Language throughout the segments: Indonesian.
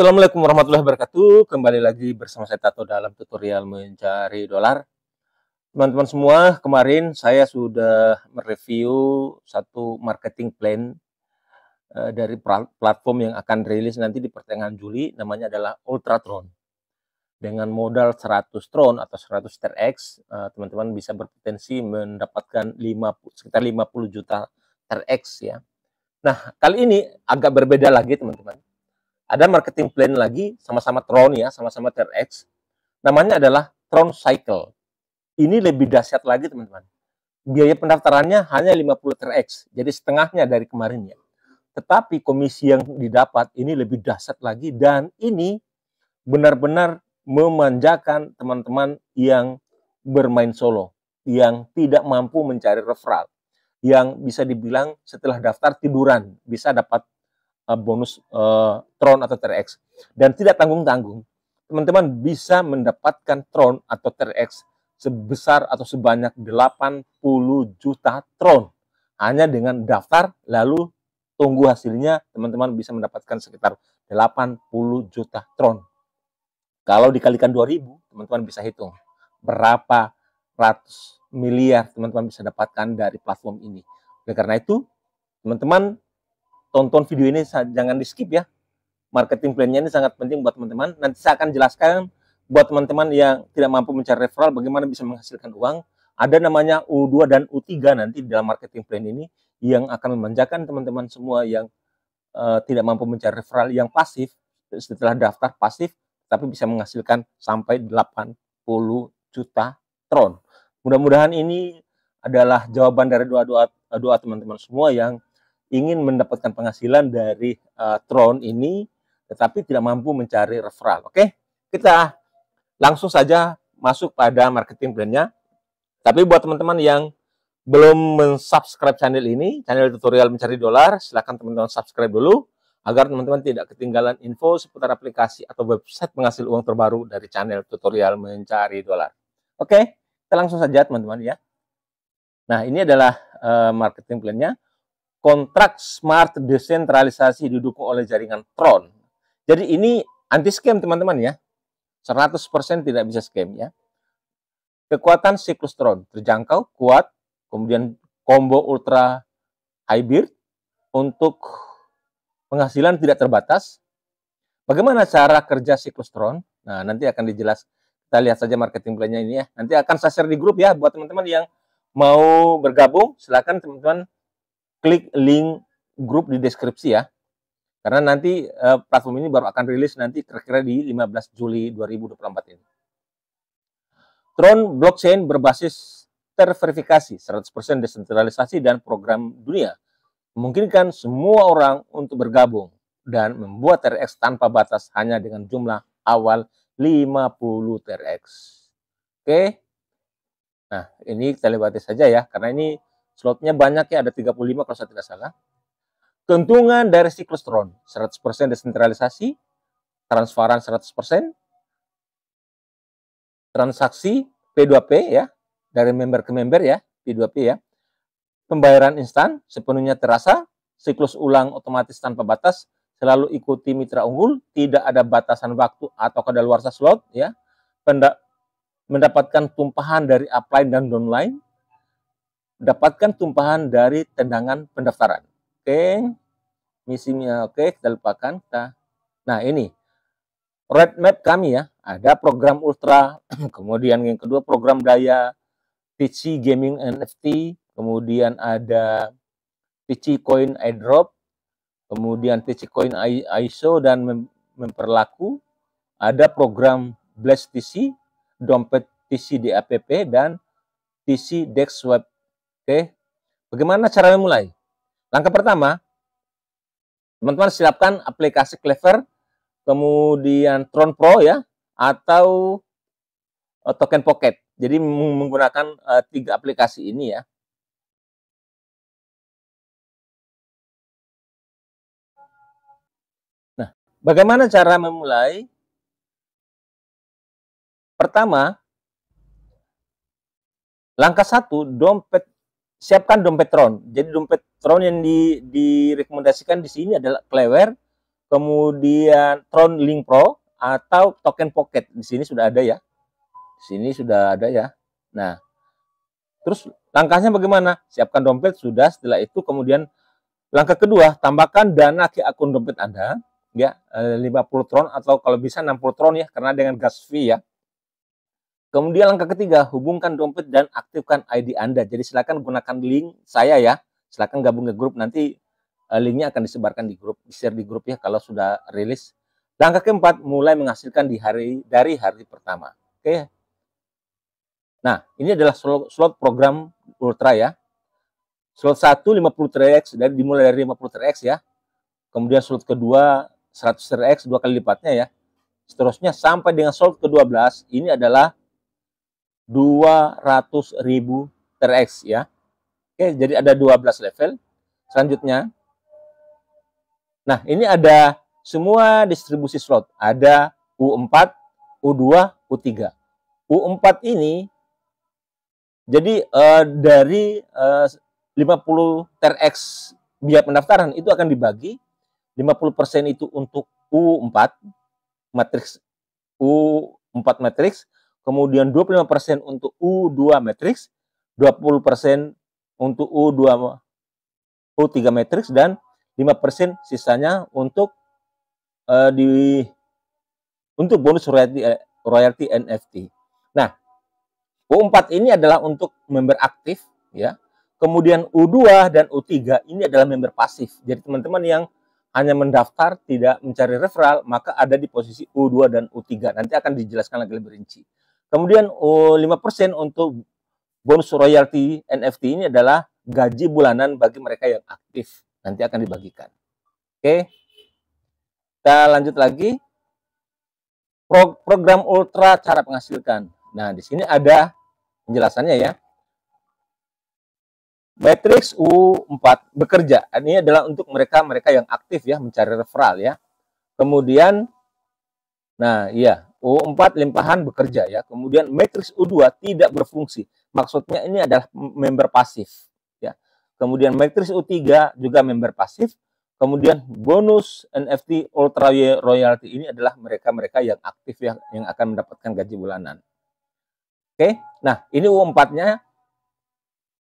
Assalamualaikum warahmatullahi wabarakatuh. Kembali lagi bersama saya Tato dalam tutorial mencari dolar. Teman-teman semua, kemarin saya sudah mereview satu marketing plan eh, dari platform yang akan rilis nanti di pertengahan Juli namanya adalah Ultratron. Dengan modal 100 Tron atau 100 TRX, eh, teman-teman bisa berpotensi mendapatkan 50 sekitar 50 juta TRX ya. Nah, kali ini agak berbeda lagi teman-teman ada marketing plan lagi sama-sama Tron ya, sama-sama TRX. Namanya adalah Tron Cycle. Ini lebih dahsyat lagi teman-teman. Biaya pendaftarannya hanya 50 TRX, jadi setengahnya dari kemarin ya. Tetapi komisi yang didapat ini lebih dahsyat lagi dan ini benar-benar memanjakan teman-teman yang bermain solo, yang tidak mampu mencari referral, yang bisa dibilang setelah daftar tiduran bisa dapat Eh, bonus uh, eh, Tron atau TRX dan tidak tanggung-tanggung teman-teman bisa mendapatkan Tron atau TRX sebesar atau sebanyak 80 juta Tron hanya dengan daftar lalu tunggu hasilnya teman-teman bisa mendapatkan sekitar 80 juta Tron kalau dikalikan 2000 teman-teman bisa hitung berapa ratus miliar teman-teman bisa dapatkan dari platform ini oleh karena itu teman-teman tonton video ini jangan di skip ya marketing plan-nya ini sangat penting buat teman-teman nanti saya akan jelaskan buat teman-teman yang tidak mampu mencari referral bagaimana bisa menghasilkan uang ada namanya U2 dan U3 nanti dalam marketing plan ini yang akan memanjakan teman-teman semua yang uh, tidak mampu mencari referral yang pasif setelah daftar pasif tapi bisa menghasilkan sampai 80 juta tron. Mudah-mudahan ini adalah jawaban dari doa-doa doa teman-teman semua yang ingin mendapatkan penghasilan dari uh, eh, Tron ini, tetapi tidak mampu mencari referral. Oke, kita langsung saja masuk pada marketing plan-nya. Tapi buat teman-teman yang belum mensubscribe channel ini, channel tutorial mencari dolar, silahkan teman-teman subscribe dulu agar teman-teman tidak ketinggalan info seputar aplikasi atau website penghasil uang terbaru dari channel tutorial mencari dolar. Oke, kita langsung saja teman-teman ya. Nah, ini adalah uh, marketing plan-nya kontrak smart desentralisasi didukung oleh jaringan Tron. Jadi ini anti scam teman-teman ya. 100% tidak bisa scam ya. Kekuatan siklus Tron terjangkau, kuat, kemudian combo ultra hybrid untuk penghasilan tidak terbatas. Bagaimana cara kerja siklus Tron? Nah, nanti akan dijelas. Kita lihat saja marketing plan-nya ini ya. Nanti akan saya share di grup ya buat teman-teman yang mau bergabung, silakan teman-teman klik link grup di deskripsi ya. Karena nanti uh, platform ini baru akan rilis nanti kira-kira di 15 Juli 2024 ini. Tron blockchain berbasis terverifikasi 100% desentralisasi dan program dunia memungkinkan semua orang untuk bergabung dan membuat TRX tanpa batas hanya dengan jumlah awal 50 TRX. Oke. Nah, ini kita lewati saja ya karena ini Slotnya banyak ya, ada 35 kalau saya tidak salah. Keuntungan dari siklus Tron, 100% desentralisasi, transparan 100%, transaksi P2P ya, dari member ke member ya, P2P ya. Pembayaran instan sepenuhnya terasa, siklus ulang otomatis tanpa batas, selalu ikuti mitra unggul, tidak ada batasan waktu atau kadaluarsa slot ya. Pendak mendapatkan tumpahan dari upline dan downline, dapatkan tumpahan dari tendangan pendaftaran. Oke, misinya oke, kita lupakan. Nah, ini roadmap kami ya. Ada program Ultra, kemudian yang kedua program Daya, PC Gaming NFT, kemudian ada PC Coin Airdrop, kemudian PC Coin ISO dan memperlaku. Ada program Blast PC, Dompet di DAPP, dan PC Dex Web Oke. Bagaimana cara memulai? Langkah pertama, teman-teman siapkan aplikasi Clever, kemudian Tron Pro ya, atau eh, token pocket. Jadi menggunakan uh, tiga aplikasi ini ya. Nah, bagaimana cara memulai? Pertama, langkah satu, dompet siapkan dompet Tron. Jadi dompet Tron yang di, direkomendasikan di sini adalah Clever, kemudian Tron Link Pro atau token pocket. Di sini sudah ada ya. Di sini sudah ada ya. Nah, terus langkahnya bagaimana? Siapkan dompet sudah, setelah itu kemudian langkah kedua, tambahkan dana ke akun dompet Anda ya 50 eh, Tron atau kalau bisa 60 Tron ya karena dengan gas fee ya. Kemudian langkah ketiga, hubungkan dompet dan aktifkan ID Anda. Jadi silakan gunakan link saya ya. Silakan gabung ke grup nanti eh, linknya akan disebarkan di grup, di share di grup ya kalau sudah rilis. Langkah keempat, mulai menghasilkan di hari dari hari pertama. Oke. Nah, ini adalah slot program Ultra ya. Slot 1 50 3x dari dimulai dari 50 3x ya. Kemudian slot kedua 100 3x dua kali lipatnya ya. Seterusnya sampai dengan slot ke-12 ini adalah 200.000 TRX x ya. Oke, jadi ada 12 level. Selanjutnya, nah ini ada semua distribusi slot. Ada U4, U2, U3. U4 ini jadi eh, dari eh, 50 ter-X biaya pendaftaran itu akan dibagi 50% itu untuk U4 matriks U4 matriks kemudian 25% untuk U2 matrix, 20% untuk U2 U3 matrix dan 5% sisanya untuk uh, di untuk bonus royalti eh, royalty NFT. Nah, U4 ini adalah untuk member aktif ya. Kemudian U2 dan U3 ini adalah member pasif. Jadi teman-teman yang hanya mendaftar tidak mencari referral maka ada di posisi U2 dan U3. Nanti akan dijelaskan lagi lebih rinci. Kemudian 5% untuk bonus royalti NFT ini adalah gaji bulanan bagi mereka yang aktif. Nanti akan dibagikan. Oke. Kita lanjut lagi. Pro program ultra cara menghasilkan. Nah, di sini ada penjelasannya ya. Matrix U4 bekerja. Ini adalah untuk mereka-mereka yang aktif ya mencari referral ya. Kemudian nah iya O4 limpahan bekerja ya. Kemudian matriks U2 tidak berfungsi. Maksudnya ini adalah member pasif ya. Kemudian matriks U3 juga member pasif. Kemudian bonus NFT ultra royalty ini adalah mereka-mereka yang aktif yang yang akan mendapatkan gaji bulanan. Oke. Nah, ini U4-nya.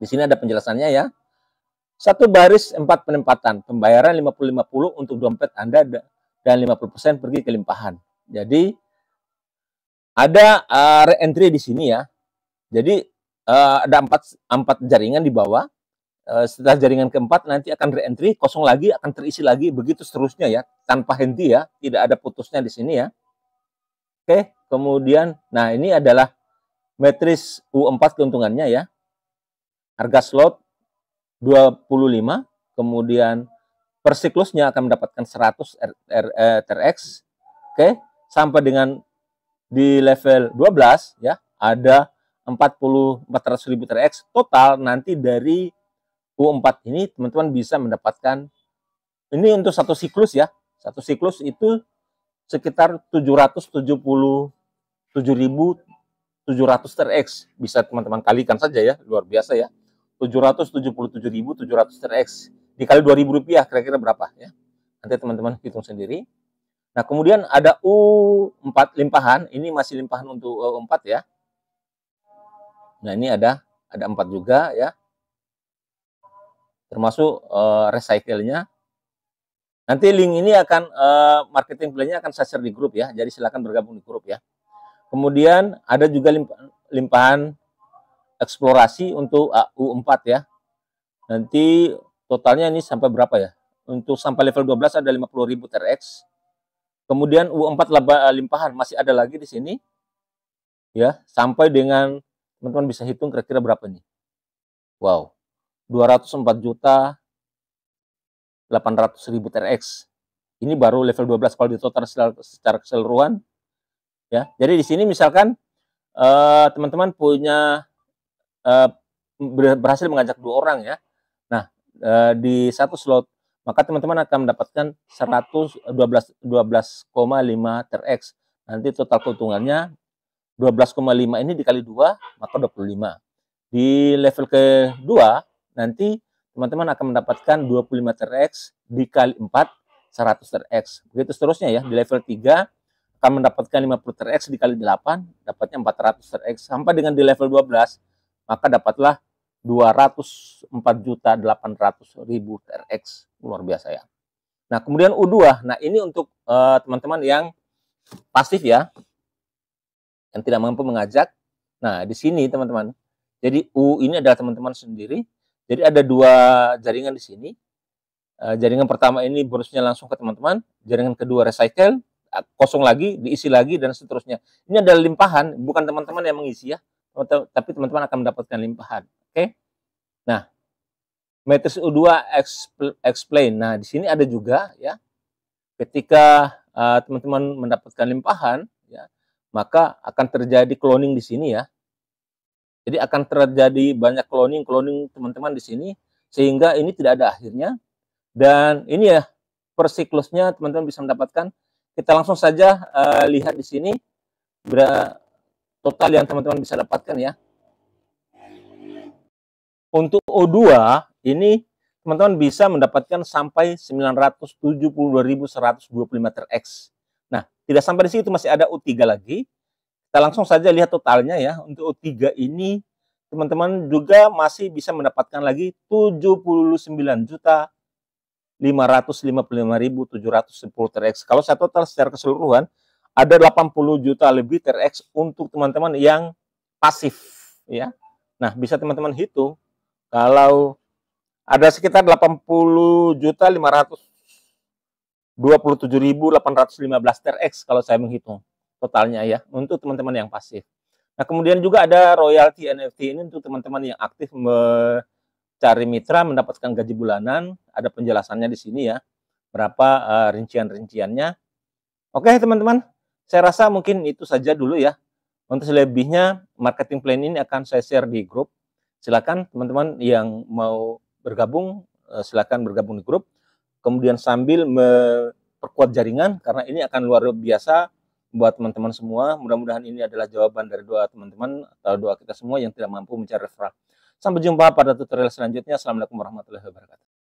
Di sini ada penjelasannya ya. Satu baris empat penempatan, pembayaran 50-50 untuk dompet Anda dan 50% pergi ke limpahan. Jadi ada uh, re-entry di sini ya. Jadi uh, ada empat, empat jaringan di bawah. Uh, setelah jaringan keempat nanti akan re-entry, kosong lagi, akan terisi lagi, begitu seterusnya ya. Tanpa henti ya, tidak ada putusnya di sini ya. Oke, kemudian, nah ini adalah metris U4 keuntungannya ya. Harga slot 25, kemudian per siklusnya akan mendapatkan 100 trx, RX, oke, sampai dengan di level 12 ya ada 44.000 TRX total nanti dari U4 ini teman-teman bisa mendapatkan ini untuk satu siklus ya satu siklus itu sekitar 777.700 TRX bisa teman-teman kalikan saja ya luar biasa ya 777.700 TRX dikali 2000 rupiah kira-kira berapa ya nanti teman-teman hitung sendiri Nah, kemudian ada U4 limpahan, ini masih limpahan untuk U4 ya. Nah, ini ada ada 4 juga ya. Termasuk uh, recycle-nya. Nanti link ini akan uh, marketing plan-nya akan saya share di grup ya. Jadi silakan bergabung di grup ya. Kemudian ada juga limpahan eksplorasi untuk eh, U4 ya. Nanti totalnya ini sampai berapa ya? Untuk sampai level 12 ada 50.000 TRX Kemudian U4 laba, eh, limpahan masih ada lagi di sini. Ya, sampai dengan teman-teman bisa hitung kira-kira berapa nih. Wow. 204 juta 800 ribu TRX. Ini baru level 12 kalau total secara keseluruhan. Ya, jadi di sini misalkan eh, teman-teman uh, punya uh, berhasil mengajak dua orang ya. Nah, uh, di satu slot maka teman-teman akan mendapatkan 112,5 terx. Nanti total keuntungannya 12,5 ini dikali 2 maka 25. Di level kedua nanti teman-teman akan mendapatkan 25 terx dikali 4 100 terx. Begitu seterusnya ya di level 3 akan mendapatkan 50 terx dikali 8 dapatnya 400 terx sampai dengan di level 12 maka dapatlah ribu TRX luar biasa ya. Nah, kemudian U2. Nah, ini untuk eh, teman-teman uh, yang pasif ya. Yang tidak mampu mengajak. Nah, di sini teman-teman. Jadi U ini adalah teman-teman sendiri. Jadi ada dua jaringan di sini. Uh, jaringan pertama ini bonusnya langsung ke teman-teman. Jaringan kedua recycle, eh, kosong lagi, diisi lagi dan seterusnya. Ini adalah limpahan, bukan teman-teman yang mengisi ya. Tapi teman-teman akan mendapatkan limpahan. Oke. Nah, matriks U2 explain. Nah, di sini ada juga ya ketika eh, teman-teman uh, mendapatkan limpahan ya, maka akan terjadi cloning di sini ya. Jadi akan terjadi banyak cloning-cloning teman-teman di sini sehingga ini tidak ada akhirnya. Dan ini ya per siklusnya teman-teman bisa mendapatkan. Kita langsung saja uh, lihat di sini total yang teman-teman bisa dapatkan ya. Untuk O2 ini teman-teman bisa mendapatkan sampai 972.125 X. Nah, tidak sampai di situ masih ada O 3 lagi. Kita langsung saja lihat totalnya ya. Untuk O 3 ini teman-teman juga masih bisa mendapatkan lagi 79.555.710 juta terx. Kalau saya total secara keseluruhan ada 80 juta lebih terx untuk teman-teman yang pasif ya. Nah, bisa teman-teman hitung kalau ada sekitar 80 juta TRX kalau saya menghitung totalnya ya untuk teman-teman yang pasif. Nah, kemudian juga ada royalti NFT ini untuk teman-teman yang aktif mencari mitra mendapatkan gaji bulanan, ada penjelasannya di sini ya. Berapa uh, rincian-rinciannya. Oke, teman-teman. Saya rasa mungkin itu saja dulu ya. Untuk selebihnya marketing plan ini akan saya share di grup silakan teman-teman yang mau bergabung eh, silakan bergabung di grup. Kemudian sambil memperkuat jaringan karena ini akan luar biasa buat teman-teman semua. Mudah-mudahan ini adalah jawaban dari doa teman-teman atau doa kita semua yang tidak mampu mencari referral. Sampai jumpa pada tutorial selanjutnya. Assalamualaikum warahmatullahi wabarakatuh.